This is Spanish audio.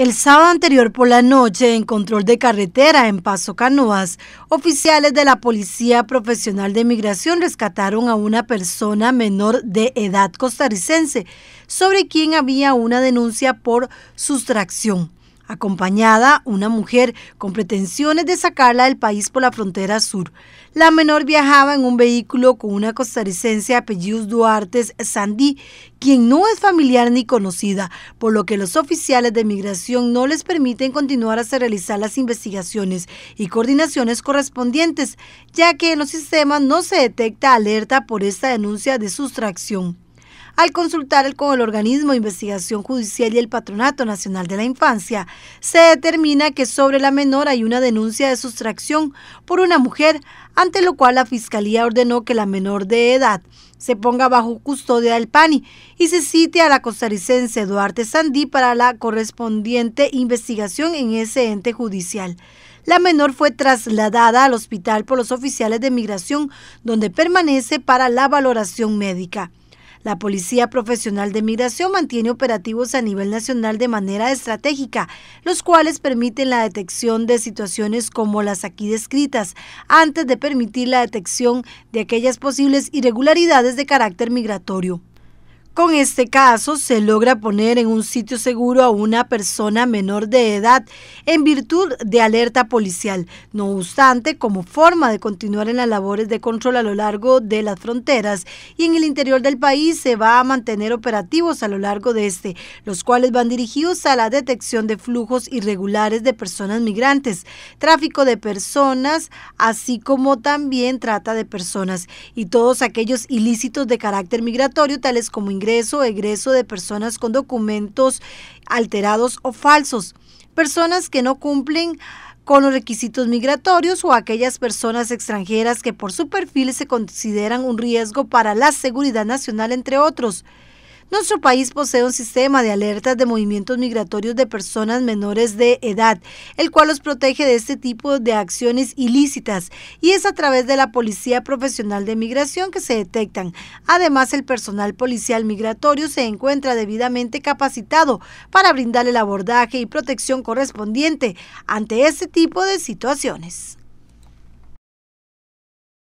El sábado anterior por la noche, en control de carretera en Paso Canoas, oficiales de la Policía Profesional de Migración rescataron a una persona menor de edad costarricense, sobre quien había una denuncia por sustracción acompañada una mujer con pretensiones de sacarla del país por la frontera sur. La menor viajaba en un vehículo con una costarricense apellidos Duartes Sandí, quien no es familiar ni conocida, por lo que los oficiales de migración no les permiten continuar a realizar las investigaciones y coordinaciones correspondientes, ya que en los sistemas no se detecta alerta por esta denuncia de sustracción. Al consultar con el organismo de investigación judicial y el Patronato Nacional de la Infancia, se determina que sobre la menor hay una denuncia de sustracción por una mujer, ante lo cual la Fiscalía ordenó que la menor de edad se ponga bajo custodia del PANI y se cite a la costarricense Duarte Sandí para la correspondiente investigación en ese ente judicial. La menor fue trasladada al hospital por los oficiales de migración, donde permanece para la valoración médica. La Policía Profesional de Migración mantiene operativos a nivel nacional de manera estratégica, los cuales permiten la detección de situaciones como las aquí descritas, antes de permitir la detección de aquellas posibles irregularidades de carácter migratorio. Con este caso se logra poner en un sitio seguro a una persona menor de edad en virtud de alerta policial. No obstante, como forma de continuar en las labores de control a lo largo de las fronteras y en el interior del país, se va a mantener operativos a lo largo de este, los cuales van dirigidos a la detección de flujos irregulares de personas migrantes, tráfico de personas, así como también trata de personas y todos aquellos ilícitos de carácter migratorio, tales como ingresos o egreso de personas con documentos alterados o falsos, personas que no cumplen con los requisitos migratorios o aquellas personas extranjeras que por su perfil se consideran un riesgo para la seguridad nacional, entre otros. Nuestro país posee un sistema de alertas de movimientos migratorios de personas menores de edad, el cual los protege de este tipo de acciones ilícitas y es a través de la Policía Profesional de Migración que se detectan. Además, el personal policial migratorio se encuentra debidamente capacitado para brindar el abordaje y protección correspondiente ante este tipo de situaciones.